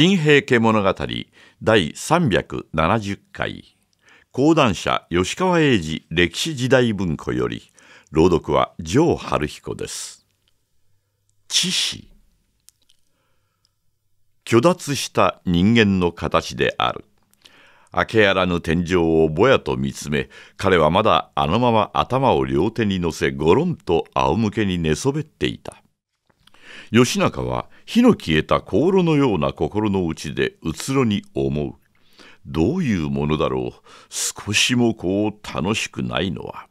新平家物語第370回講談社吉川英治歴史時代文庫より朗読は城春彦です知識虚脱した人間の形である明けやらぬ天井をぼやと見つめ彼はまだあのまま頭を両手に乗せごろんと仰向けに寝そべっていた義仲は火の消えた香炉のような心の内でうつろに思う。どういうものだろう。少しもこう楽しくないのは。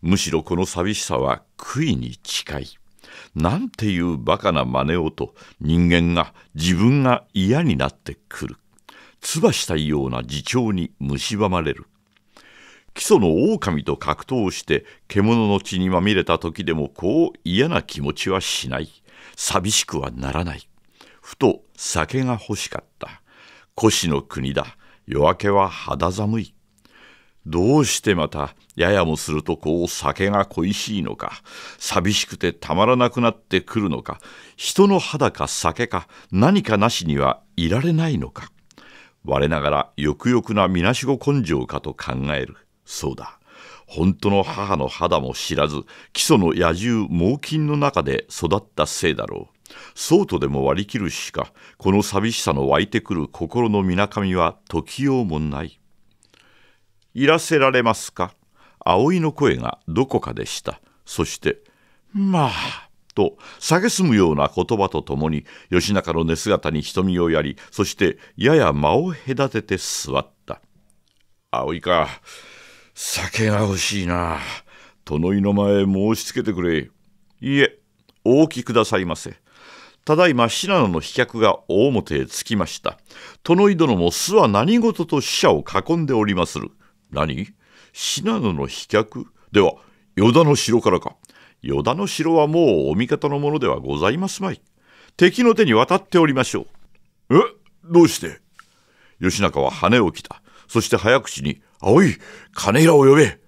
むしろこの寂しさは悔いに近い。なんていうバカな真似をと人間が自分が嫌になってくる。唾したような自重に蝕まれる。基礎の狼と格闘して獣の血にまみれた時でもこう嫌な気持ちはしない寂しくはならないふと酒が欲しかった腰の国だ夜明けは肌寒いどうしてまたややもするとこう酒が恋しいのか寂しくてたまらなくなってくるのか人の肌か酒か何かなしにはいられないのか我ながらよくよくなみなしご根性かと考える。そうだ本当の母の肌も知らず基礎の野獣猛禽の中で育ったせいだろうそうとでも割り切るしかこの寂しさの湧いてくる心のみなかみは時ようもないいらせられますか葵の声がどこかでしたそして「まあ」と蔑むような言葉とともに義仲の寝姿に瞳をやりそしてやや間を隔てて座った「葵か酒が欲しいな。殿井の前申しつけてくれ。いえ、おおきくださいませ。ただいま信濃の飛脚が大表へ着きました。殿井殿も巣は何事と使者を囲んでおりまする。何信濃の飛脚では、依田の城からか。依田の城はもうお味方のものではございますまい。敵の手に渡っておりましょう。えどうして義仲は羽を着た。そして早口に、青い、金平を呼べ。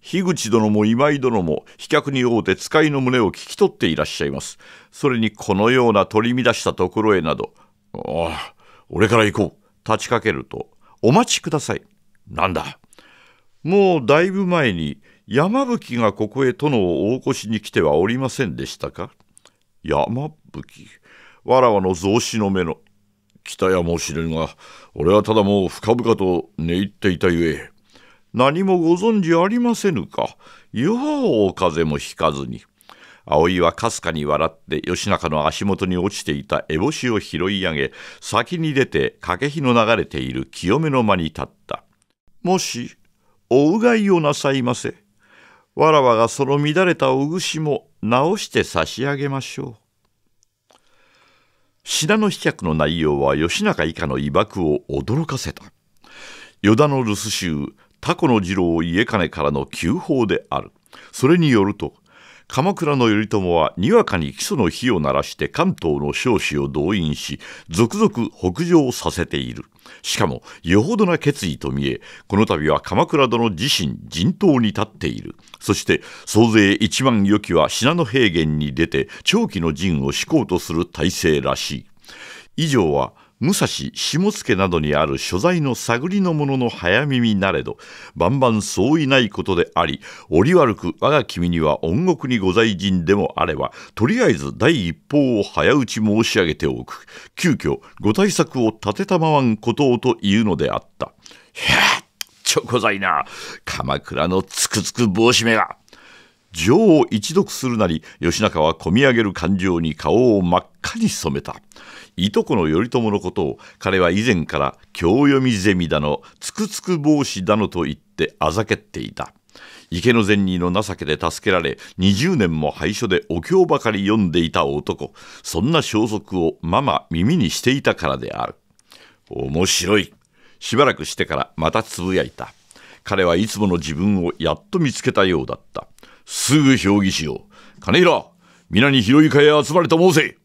樋口殿も今井殿も飛脚に会うて使いの胸を聞き取っていらっしゃいます。それにこのような取り乱したところへなど、ああ、俺から行こう。立ちかけると、お待ちください。なんだ。もうだいぶ前に山吹がここへ殿をお起こしに来てはおりませんでしたか山吹。わらわの雑誌の目の北やもしれぬが俺はただもう深々と寝入っていたゆえ何もご存知ありませぬかようお風もひかずに葵はかすかに笑って義仲の足元に落ちていた烏帽子を拾い上げ先に出て駆け火の流れている清めの間に立ったもしおうがいをなさいませわらわがその乱れたおぐしも直して差し上げましょう信濃飛脚の内容は吉中以下の威爆を驚かせた与田の留守衆タコの次郎家金からの急報であるそれによると鎌倉の頼朝はにわかに基礎の火を鳴らして関東の少子を動員し続々北上させているしかもよほどな決意と見えこの度は鎌倉殿自身陣頭に立っているそして総勢一万余きは信濃平原に出て長期の陣を敷こうとする体制らしい以上は武蔵下野などにある所在の探りの者の早耳なれど万々相違ないことであり折悪く我が君には恩国にご在人でもあればとりあえず第一報を早打ち申し上げておく急遽ご対策を立てたまわんことをというのであった。へっちょこざいな鎌倉のつくつく帽子目が女王を一読するなり義仲は込み上げる感情に顔を真っ赤に染めたいとこの頼朝のことを彼は以前から京読みゼミだのつくつく帽子だのと言ってあざけっていた池の善人の情けで助けられ20年も廃所でお経ばかり読んでいた男そんな消息をママ耳にしていたからである面白いしばらくしてからまたつぶやいた彼はいつもの自分をやっと見つけたようだったすぐ評議しよう。金平、皆に広い会へ集まれと申せ。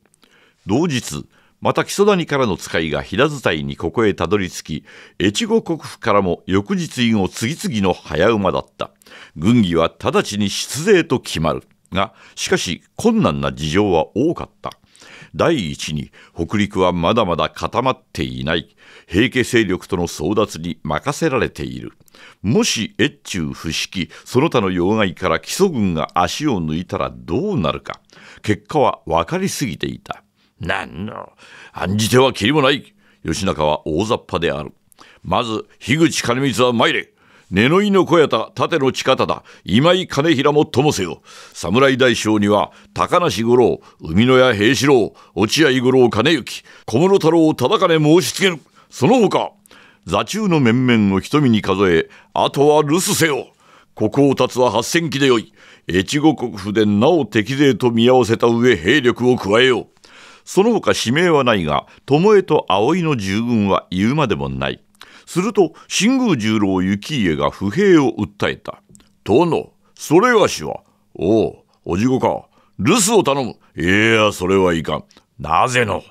同日、また木曽谷からの使いが平伝いにここへたどり着き、越後国府からも翌日以後次々の早馬だった。軍議は直ちに出税と決まる。が、しかし困難な事情は多かった。第一に北陸はまだまだ固まっていない平家勢力との争奪に任せられているもし越中伏木その他の要害から基礎軍が足を抜いたらどうなるか結果は分かりすぎていた何の案じてはきりもない義仲は大雑把であるまず樋口兼光は参れ寝のいの小屋た盾の近方だ今井兼平もともせよ侍大将には高梨五郎海野屋平四郎落合五郎兼行小室太郎忠兼申しつけるその他座中の面々を瞳に数えあとは留守せよここを立つは八千騎でよい越後国府でなお敵勢と見合わせた上兵力を加えようその他指名はないが巴と葵の従軍は言うまでもないすると新宮十郎幸家が不平を訴えた殿それがしはおおおじごか留守を頼むいやそれはいかんなぜの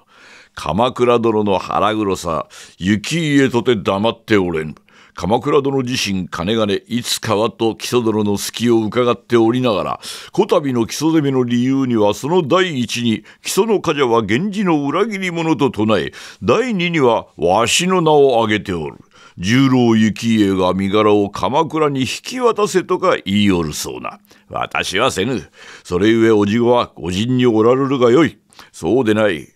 鎌倉殿の腹黒さ幸家とて黙っておれん鎌倉殿自身金々いつかはと木曽殿の隙を伺っておりながらこたびの木曽攻めの理由にはその第一に木曽の冠者は源氏の裏切り者と唱え第二にはわしの名を挙げておる十郎幸家が身柄を鎌倉に引き渡せとか言いおるそうな。私はせぬ。それゆえおじごは御人におられるがよい。そうでない。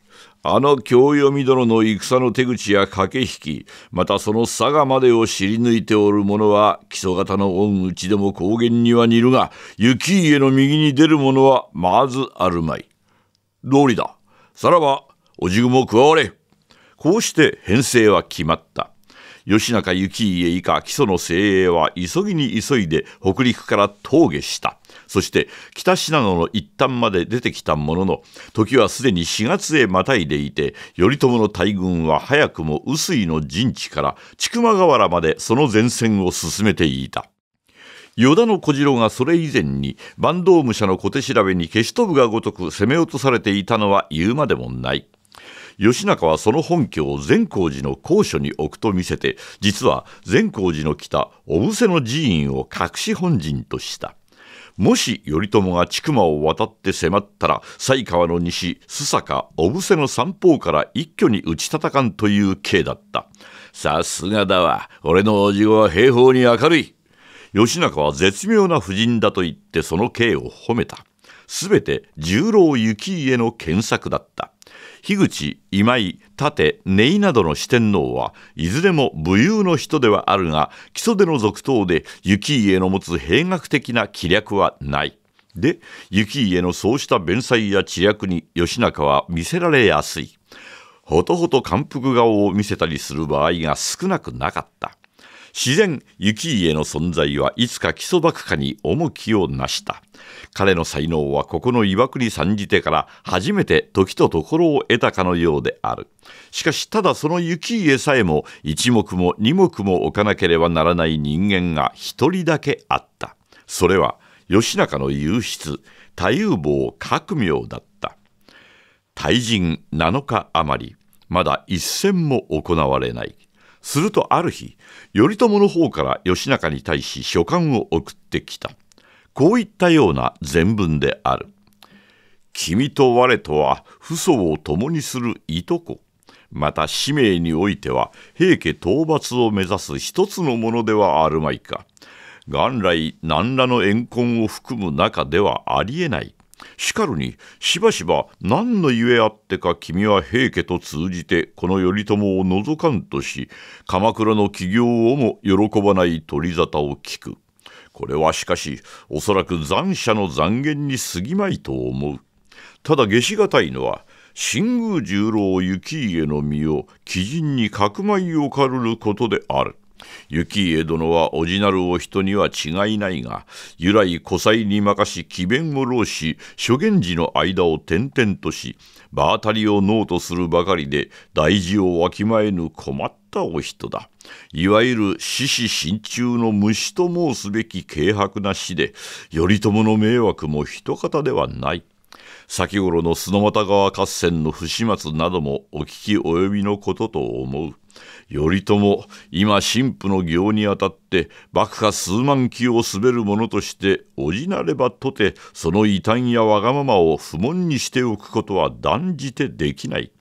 あの京読み殿の戦の手口や駆け引き、またその佐賀までを知り抜いておる者は、基礎型の恩ちでも高原には似るが、雪家の右に出る者はまずあるまい。道理だ。さらば、おじぐも加われ。こうして編成は決まった。義仲幸家以下木曽の精鋭は急ぎに急いで北陸から峠下したそして北信濃の一端まで出てきたものの時はすでに4月へまたいでいて頼朝の大軍は早くも臼井の陣地から千曲川原までその前線を進めていた。与田の小次郎がそれ以前に坂東武者の小手調べに消し飛ぶがごとく攻め落とされていたのは言うまでもない。義仲はその本拠を善光寺の高所に置くと見せて実は善光寺の北小布施の寺院を隠し本陣としたもし頼朝が千曲を渡って迫ったら犀川の西須坂小布施の三方から一挙に打ち叩かんという刑だったさすがだわ俺の叔父は兵法に明るい義仲は絶妙な婦人だと言ってその刑を褒めたすべて十郎行家の検索だった樋口今井立根井などの四天王はいずれも武勇の人ではあるが基礎での続投で雪家の持つ兵学的な気略はない。で雪家のそうした弁才や知略に義仲は見せられやすい。ほとほと感服顔を見せたりする場合が少なくなかった。自然雪家の存在はいつか基礎幕下に重きをなした彼の才能はここの岩国参じてから初めて時とところを得たかのようであるしかしただその雪家さえも一目も二目も置かなければならない人間が一人だけあったそれは義仲の優質太夫坊革命だった退陣7日余りまだ一戦も行われないするとある日頼朝の方から義仲に対し書簡を送ってきたこういったような全文である「君と我とは父祖を共にするいとこ」また使命においては平家討伐を目指す一つのものではあるまいか元来何らの怨恨を含む中ではありえないしかるにしばしば何のゆえあってか君は平家と通じてこの頼朝を覗かんとし鎌倉の起業をも喜ばない取り沙汰を聞くこれはしかしおそらく残者の残言に過ぎまいと思うただ下しがたいのは新宮十郎行家の身を鬼人に角いをかるることである。雪家殿はおじなるお人には違いないが由来古才に任し詭弁を労し諸源寺の間を転々とし場当たりをーとするばかりで大事をわきまえぬ困ったお人だいわゆる獅子心中の虫と申すべき軽薄な死で頼朝の迷惑も一方ではない。先頃の須之俣川合戦の不始末などもお聞き及びのことと思う。頼朝今神父の行にあたって幕下数万騎を滑る者としておじなればとてその異端やわがままを不問にしておくことは断じてできない。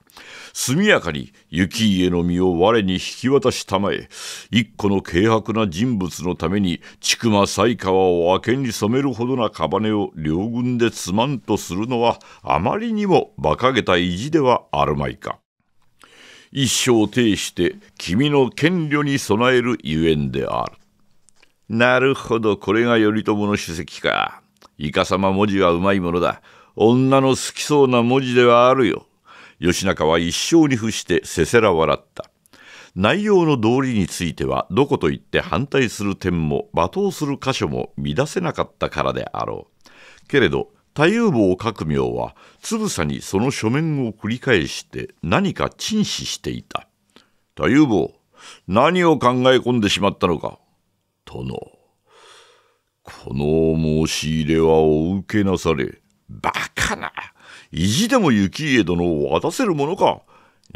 速やかに雪家の身を我に引き渡したまえ一個の軽薄な人物のために千曲犀川を明けに染めるほどな屍を両軍でつまんとするのはあまりにも馬鹿げた意地ではあるまいか。一生呈して君の権利に備えるゆえんである。なるほど、これが頼朝の主席か。イカ様文字はうまいものだ。女の好きそうな文字ではあるよ。義仲は一生に伏してせせら笑った。内容の道理についてはどこと言って反対する点も罵倒する箇所も乱せなかったからであろう。けれど太夫坊閣命はつぶさにその書面を繰り返して何か陳詞していた。太夫坊、何を考え込んでしまったのか。殿、この申し入れはお受けなされ。バカな意地でも行家殿を渡せるものか。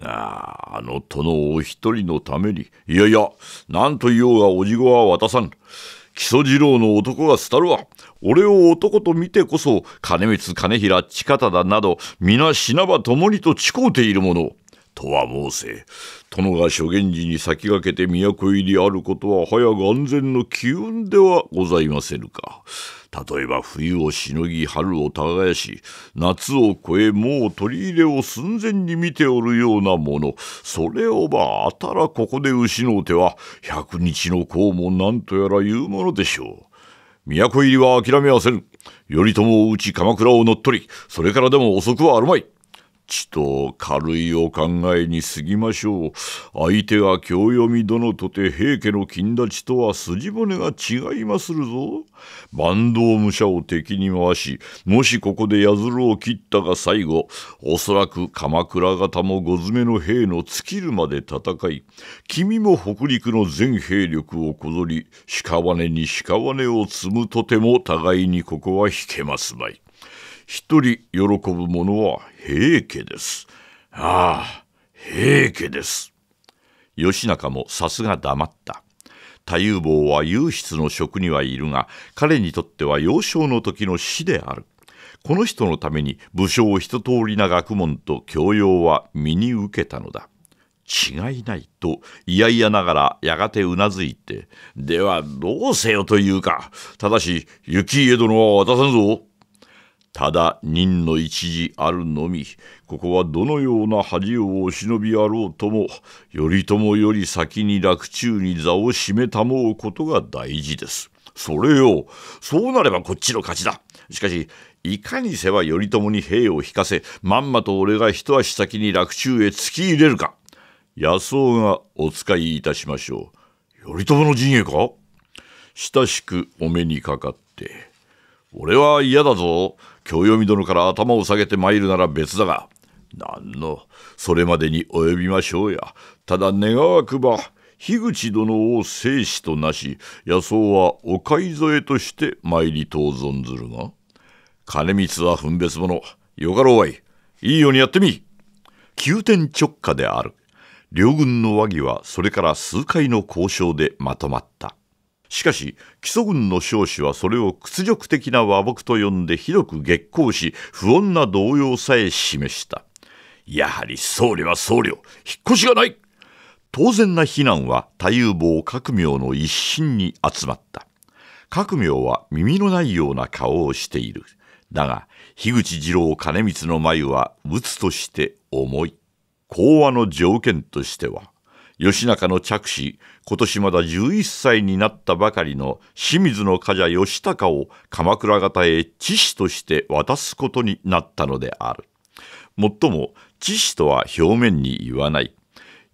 ああの殿お一人のために、いやいや、何と言おうがおじごは渡さん。木曽次郎の男が廃るわ。俺を男と見てこそ、金光金平近方だなど、皆死なば共にと誓うているもの。とは申せ殿が諸源寺に先駆けて都入りあることは早が安全の機運ではございませぬか例えば冬をしのぎ春を耕し夏を越えもう取り入れを寸前に見ておるようなものそれをばあたらここで失うては百日の功も何とやら言うものでしょう。都入りは諦めはせぬ。頼朝を討ち鎌倉を乗っ取りそれからでも遅くはあるまい。ちと軽いお考えに過ぎましょう相手が京読み殿とて平家の金立ちとは筋骨が違いまするぞ坂東武者を敵に回しもしここで八鶴を切ったが最後おそらく鎌倉方も五詰めの兵の尽きるまで戦い君も北陸の全兵力をこぞり屍に屍を積むとても互いにここは引けますまい一人喜ぶ者は平家です。ああ、平家です。義仲もさすが黙った。太夫坊は雄筆の職にはいるが、彼にとっては幼少の時の死である。この人のために武将一通りな学問と教養は身に受けたのだ。違いないと嫌々ながらやがてうなずいて「ではどうせよ」というかただし雪家殿は渡さんぞ。ただ人の一時あるのみここはどのような恥をお忍びあろうとも頼朝より先に洛中に座を占めたもうことが大事です。それよそうなればこっちの勝ちだしかしいかにせば頼朝に兵を引かせまんまと俺が一足先に洛中へ突き入れるか野草がお使いいたしましょう頼朝の陣営か親しくお目にかかって俺は嫌だぞ京読殿から頭を下げて参るなら別だが何のそれまでに及びましょうやただ願わくば樋口殿を生死となし野草はお買い添えとして参りとう存ずるが金光は分別者よかろうわいいいようにやってみ急転直下である両軍の和議はそれから数回の交渉でまとまった。しかし基礎軍の少子はそれを屈辱的な和睦と呼んでひどく激高し不穏な動揺さえ示したやはり僧侶は僧侶引っ越しがない当然な非難は太夫坊各名の一心に集まった各名は耳のないような顔をしているだが樋口次郎兼光の眉は鬱として重い講和の条件としては義仲の嫡子今年まだ11歳になったばかりの清水の家者義高を鎌倉方へ知事として渡すことになったのである。もっとも知事とは表面に言わない。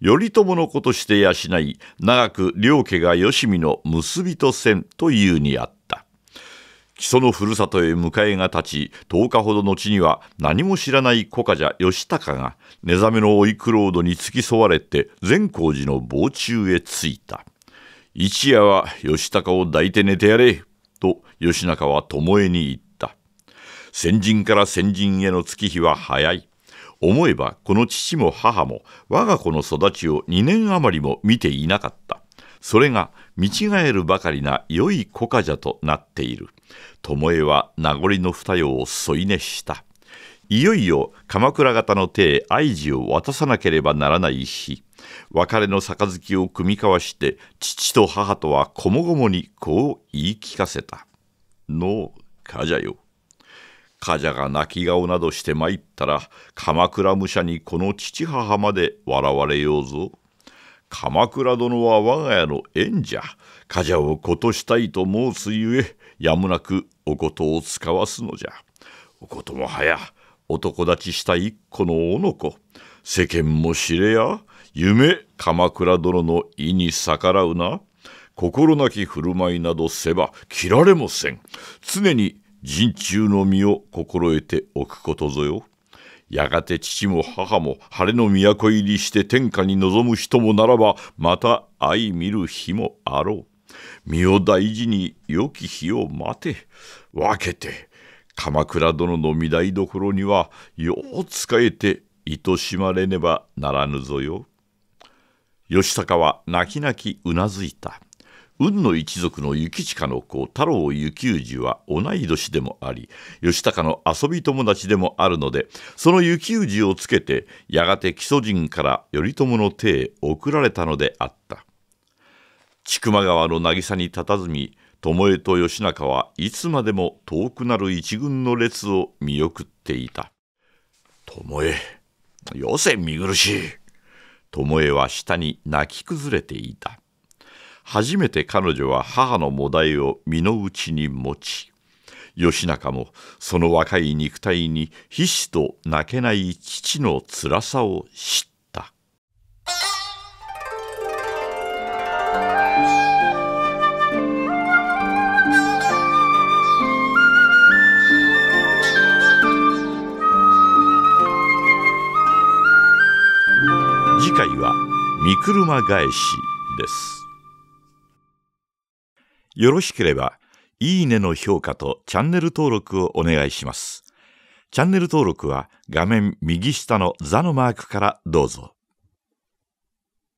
頼朝の子として養い長く両家が義見の結びとせんというにあった。木曽のふるさとへ迎えが立ち10日ほど後には何も知らない小家じゃ義高が寝覚めのおいろうどに付き添われて善光寺の傍中へ着いた一夜は義高を抱いて寝てやれと義仲は巴に言った先人から先人への月日は早い思えばこの父も母も我が子の育ちを2年余りも見ていなかったそれが見違えるばかりな良い古家じゃとなっている巴は名残の二葉を添い寝したいよいよ鎌倉方の手へ愛事を渡さなければならない日別れの杯を組み交わして父と母とはこもごもにこう言い聞かせた「のかじゃよ」かじゃが泣き顔などして参ったら鎌倉武者にこの父母まで笑われようぞ。鎌倉殿は我が家の縁じゃ家者をことしたいと申すゆえやむなくおことを使わすのじゃおこともはや男立ちした一個のおの子世間も知れや夢鎌倉殿の意に逆らうな心なき振る舞いなどせば切られもせん常に人中の身を心得ておくことぞよ。やがて父も母も晴れの都入りして天下に望む人もならばまた相見る日もあろう。身を大事に良き日を待て分けて鎌倉殿の御台所にはよう仕えて愛しまれねばならぬぞよ。義高は泣き泣きうなずいた。雲の一族の幸近の子太郎幸氏は同い年でもあり義高の遊び友達でもあるのでその幸氏をつけてやがて木曽人から頼朝の手へ送られたのであった千曲川の渚に佇み巴と義仲はいつまでも遠くなる一軍の列を見送っていた巴よせ見苦しい巴は下に泣き崩れていた初めて彼女は母の母題を身の内に持ち義仲もその若い肉体にひしと泣けない父の辛さを知った次回は「見車返し」です。よろしければ、いいねの評価とチャンネル登録をお願いします。チャンネル登録は画面右下の座のマークからどうぞ。